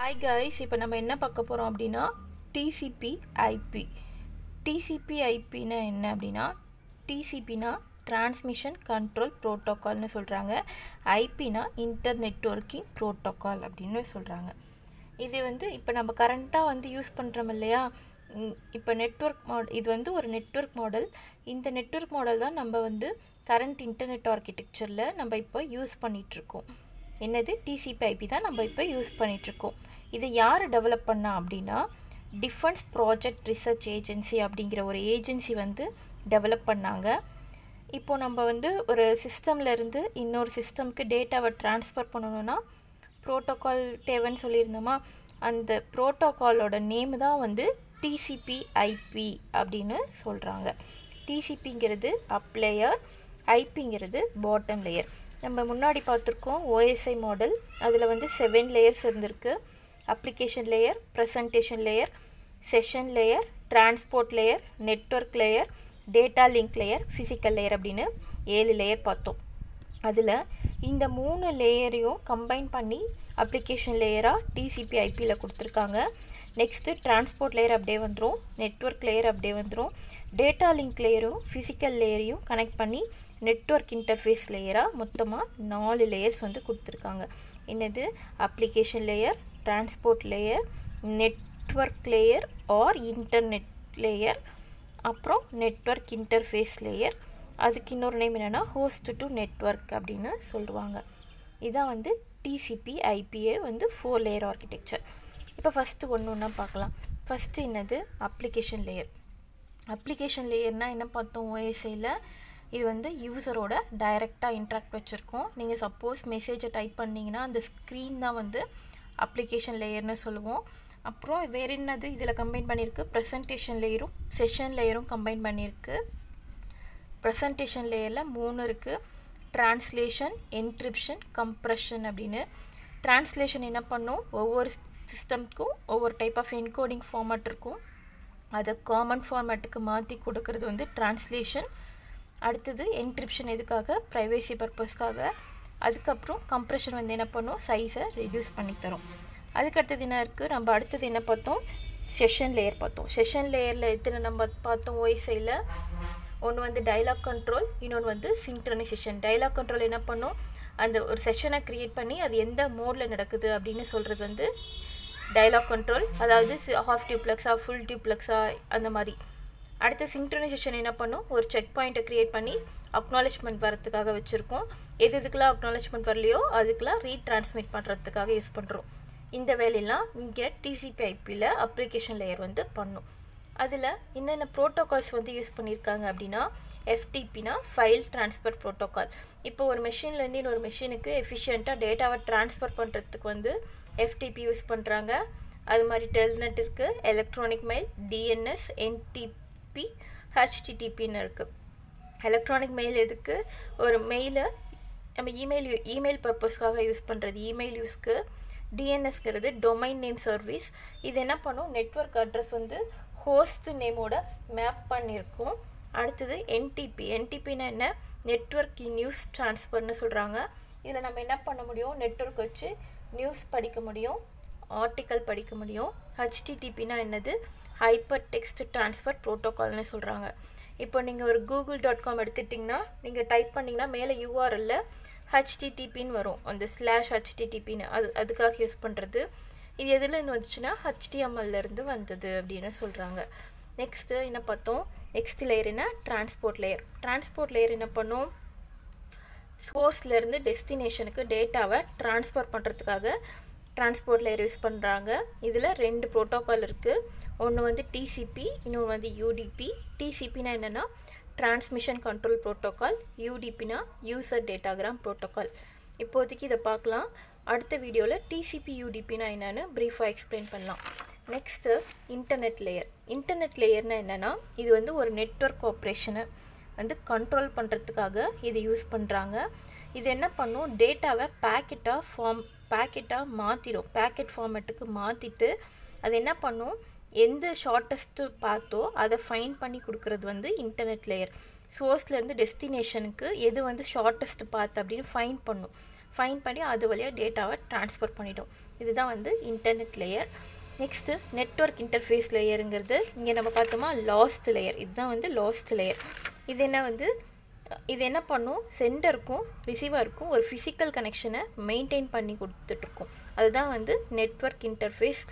hi guys இப்போ நம்ம என்ன பார்க்க போகிறோம் அப்படின்னா டிசிபி ஐபி டிசிபி ஐபினா என்ன அப்படின்னா டிசிபினா டிரான்ஸ்மிஷன் கண்ட்ரோல் ப்ரோட்டோக்கால்னு சொல்கிறாங்க ஐபினா இன்டர் நெட்ஒர்க்கிங் ப்ரோட்டோக்கால் அப்படின்னு சொல்கிறாங்க இது வந்து இப்போ நம்ம கரண்ட்டாக வந்து யூஸ் பண்ணுறோம் இல்லையா இப்போ நெட்ஒர்க் மாடல் இது வந்து ஒரு நெட்ஒர்க் மாடல் இந்த நெட்ஒர்க் மாடல் தான் நம்ம வந்து கரண்ட் இன்டர்நெட் ஆர்கிடெக்சரில் நம்ம இப்போ யூஸ் பண்ணிகிட்ருக்கோம் என்னது டிசிபி ஐபி தான் நம்ம இப்போ யூஸ் பண்ணிகிட்ருக்கோம் இதை யார் டெவலப் பண்ணா அப்படின்னா டிஃபென்ஸ் ப்ராஜெக்ட் ரிசர்ச் ஏஜென்சி அப்படிங்கிற ஒரு ஏஜென்சி வந்து டெவலப் பண்ணாங்க இப்போது நம்ம வந்து ஒரு சிஸ்டம்லேருந்து இன்னொரு சிஸ்டம்க்கு டேட்டாவை ட்ரான்ஸ்ஃபர் பண்ணணுன்னா ப்ரோட்டோக்கால் தேவைன்னு சொல்லியிருந்தோமா அந்த ப்ரோட்டோக்காலோட நேம் தான் வந்து டிசிபி ஐபி அப்படின்னு சொல்கிறாங்க டிசிபிங்கிறது அப் லேயர் ஐபிங்கிறது பாட்டம் லேயர் நம்ம முன்னாடி பார்த்துருக்கோம் ஓஎஸ்ஐ மாடல் அதில் வந்து செவன் லேயர்ஸ் இருந்திருக்கு application layer presentation layer session layer transport layer network layer data link layer physical layer அப்படின்னு ஏழு லேயர் பார்த்தோம் அதில் இந்த மூணு லேயரையும் கம்பைன் பண்ணி அப்ளிகேஷன் லேயராக டிசிபி ஐபியில் கொடுத்துருக்காங்க நெக்ஸ்ட்டு டிரான்ஸ்போர்ட் லேயர் அப்படியே வந்துடும் நெட்ஒர்க் லேயர் அப்படியே வந்துடும் டேட்டா லிங்க் லேயரும் ஃபிசிக்கல் லேயரையும் கனெக்ட் பண்ணி நெட்ஒர்க் இன்டர்ஃபேஸ் லேயராக மொத்தமாக நாலு லேயர்ஸ் வந்து கொடுத்துருக்காங்க என்னது application layer transport layer network layer or internet layer அப்புறம் நெட்ஒர்க் இன்டர்ஃபேஸ் லேயர் அதுக்கு இன்னொரு நேம் என்னென்னா ஹோஸ்ட் டு நெட்ஒர்க் அப்படின்னு சொல்லுவாங்க இதான் வந்து டிசிபி ஐபிஏ வந்து ஃபோர் லேயர் ஆர்கிடெக்சர் இப்போ ஃபஸ்ட்டு ஒன்று ஒன்றா பார்க்கலாம் ஃபஸ்ட்டு என்னது அப்ளிகேஷன் லேயர் அப்ளிகேஷன் லேயர்னால் என்ன பார்த்தோம் ஓஎஸ்ஐயில் இது வந்து யூசரோட டைரெக்டாக இன்ட்ராக்ட் வச்சுருக்கோம் நீங்கள் சப்போஸ் மெசேஜை டைப் பண்ணிங்கன்னா அந்த ஸ்க்ரீன் தான் வந்து அப்ளிகேஷன் லேயர்னு சொல்லுவோம் அப்புறம் வேறு என்னது இதில் கம்பைன் பண்ணியிருக்கு ப்ரெசன்டேஷன் லேயரும் செஷன் லேயரும் கம்பைன் பண்ணியிருக்கு ப்ரெசன்டேஷன் லேயரில் மூணு இருக்குது ட்ரான்ஸ்லேஷன் என்ட்ரிப்ஷன் கம்ப்ரெஷன் அப்படின்னு ட்ரான்ஸ்லேஷன் என்ன பண்ணும் ஒவ்வொரு சிஸ்டம்க்கும் ஒவ்வொரு டைப் ஆஃப் என்கோடிங் ஃபார்மேட் இருக்கும் அதை காமன் ஃபார்மேட்டுக்கு மாற்றி கொடுக்கறது வந்து டிரான்ஸ்லேஷன் அடுத்தது என்கிரிப்ஷன் எதுக்காக ப்ரைவேசி பர்பஸ்க்காக அதுக்கப்புறம் கம்ப்ரெஷன் வந்து என்ன பண்ணும் சைஸை ரெடியூஸ் பண்ணி தரும் அதுக்கடுத்தது என்ன இருக்குது நம்ம அடுத்தது என்ன பார்த்தோம் செஷன் லேயர் பார்த்தோம் செஷன் லேயரில் எத்தனை நம்ம பார்த்தோம் ஓஎஸ்ஐயில் ஒன்று வந்து டைலாக் கண்ட்ரோல் இன்னொன்று வந்து சிங்க்ரனைசேஷன் டைலாக் கண்ட்ரோல் என்ன பண்ணும் அந்த ஒரு செஷனை க்ரியேட் பண்ணி அது எந்த மோடில் நடக்குது அப்படின்னு சொல்கிறது வந்து டைலாக் கண்ட்ரோல் அதாவது ஹாஃப் டியூப்ளெக்ஸா ஃபுல் டியூப்ளெக்ஸா அந்த மாதிரி அடுத்த சிங்க்ரனைசேஷன் என்ன பண்ணும் ஒரு செக் பாயிண்ட்டை க்ரியேட் பண்ணி அக்னாலேஜ்மெண்ட் வரத்துக்காக வச்சுருக்கோம் எது எதுக்கெலாம் அக்னாலேஜ்மெண்ட் வரலையோ அதுக்கெலாம் ரீட்ரான்ஸ்மிட் பண்ணுறதுக்காக யூஸ் பண்ணுறோம் இந்த வேலையெல்லாம் இங்கே டிசிபி ஐபியில் அப்ளிகேஷன் லேயர் வந்து பண்ணும் அதில் என்னென்ன ப்ரோட்டோகால்ஸ் வந்து யூஸ் பண்ணியிருக்காங்க அப்படின்னா எஃப்டிபினா ஃபைல் ட்ரான்ஸ்ஃபர் ப்ரோட்டோக்கால் இப்போ ஒரு மெஷின்லேருந்து இன்னொரு மெஷினுக்கு எஃபிஷியண்ட்டாக டேட்டாவை ட்ரான்ஸ்ஃபர் பண்ணுறதுக்கு வந்து எஃப்டிபி யூஸ் பண்ணுறாங்க அது மாதிரி டெல்நெட் இருக்குது எலக்ட்ரானிக் மெயில் டிஎன்எஸ் என்டிபி ஹெச்டிடிபின்னு இருக்குது எலக்ட்ரானிக் மெயில் எதுக்கு ஒரு மெயிலை நம்ம இமெயில் இமெயில் பர்பஸ்க்காக யூஸ் பண்ணுறது இமெயில் யூஸ்க்கு டிஎன்எஸ்ங்கிறது டொமைன் நேம் சர்வீஸ் இது என்ன பண்ணும் நெட்ஒர்க் அட்ரஸ் வந்து ஹோஸ்ட் நேமோட மேப் பண்ணியிருக்கோம் அடுத்தது என்டிபி என்டிபின்னா என்ன நெட்ஒர்க் நியூஸ் ட்ரான்ஸ்ஃபர்னு சொல்கிறாங்க இதில் நம்ம என்ன பண்ண முடியும் நெட்ஒர்க் வச்சு நியூஸ் படிக்க முடியும் ஆர்டிக்கல் படிக்க முடியும் ஹச்டிடிபினா என்னது ஹைப்பர் டெக்ஸ்ட் ட்ரான்ஸ்ஃபர் ப்ரோட்டோகால்னு சொல்கிறாங்க இப்போ நீங்கள் ஒரு கூகுள் டாட் காம் எடுத்துட்டிங்கன்னா நீங்கள் டைப் பண்ணிங்கன்னா மேலே யூஆர்எல்ல ஹச்டிடிபின்னு வரும் அந்த ஸ்லாஷ் ஹச்டிடிபின்னு அது அதுக்காக யூஸ் பண்ணுறது இது எதுலேருந்து வந்துச்சுன்னா ஹச்டிஎம்எல்லேருந்து வந்தது அப்படின்னு சொல்கிறாங்க நெக்ஸ்ட்டு என்ன பார்த்தோம் நெக்ஸ்ட் லேயர் என்ன டிரான்ஸ்போர்ட் லேயர் டிரான்ஸ்போர்ட் லேயர் என்ன பண்ணும் சோர்ஸ்லேருந்து டெஸ்டினேஷனுக்கு டேட்டாவை ட்ரான்ஸ்ஃபர் பண்ணுறதுக்காக டிரான்ஸ்போர்ட் லேயர் யூஸ் பண்ணுறாங்க இதில் ரெண்டு ப்ரோட்டோக்கால் இருக்குது ஒன்று வந்து டிசிபி இன்னொன்று வந்து யூடிபி டிசிபினா என்னென்னா டிரான்ஸ்மிஷன் கண்ட்ரோல் ப்ரோட்டோக்கால் யூடிபினா யூசர் டேட்டாகிராம் ப்ரோட்டோக்கால் இப்போதைக்கு இதை பார்க்கலாம் அடுத்த வீடியோவில் டிசிபி யூடிபினா என்னென்னு ப்ரீஃபாக எக்ஸ்பிளைன் பண்ணலாம் நெக்ஸ்ட்டு இன்டர்நெட் லேயர் இன்டர்நெட் லேயர்னால் என்னென்னா இது வந்து ஒரு நெட்ஒர்க் ஆப்ரேஷனை வந்து கண்ட்ரோல் பண்ணுறதுக்காக இது யூஸ் பண்ணுறாங்க இது என்ன பண்ணும் டேட்டாவை பேக்கெட்டாக ஃபார்ம் பேக்கெட்டாக மாற்றிடும் பேக்கெட் ஃபார்மேட்டுக்கு மாற்றிட்டு அது என்ன பண்ணும் எந்த ஷார்ட்டஸ்ட்டு பார்த்தோ அதை ஃபைன் பண்ணி கொடுக்குறது வந்து இன்டர்நெட் லேயர் சோர்ஸ்லேருந்து டெஸ்டினேஷனுக்கு எது வந்து ஷார்ட்டஸ்ட் பார்த்து அப்படின்னு ஃபைன் பண்ணும் ஃபைன் பண்ணி அது வழியாக டேட்டாவை ட்ரான்ஸ்ஃபர் பண்ணிவிடும் இதுதான் வந்து internet layer next network interface லேயருங்கிறது இங்கே நம்ம பார்த்தோமா லாஸ்ட் லேயர் இதுதான் வந்து லாஸ்ட் லேயர் இது என்ன வந்து இது என்ன பண்ணும் சென்டருக்கும் ரிசீவருக்கும் ஒரு ஃபிசிக்கல் கனெக்ஷனை மெயின்டைன் பண்ணி கொடுத்துட்ருக்கும் அதுதான் வந்து நெட்ஒர்க் இன்டர்ஃபேஸ்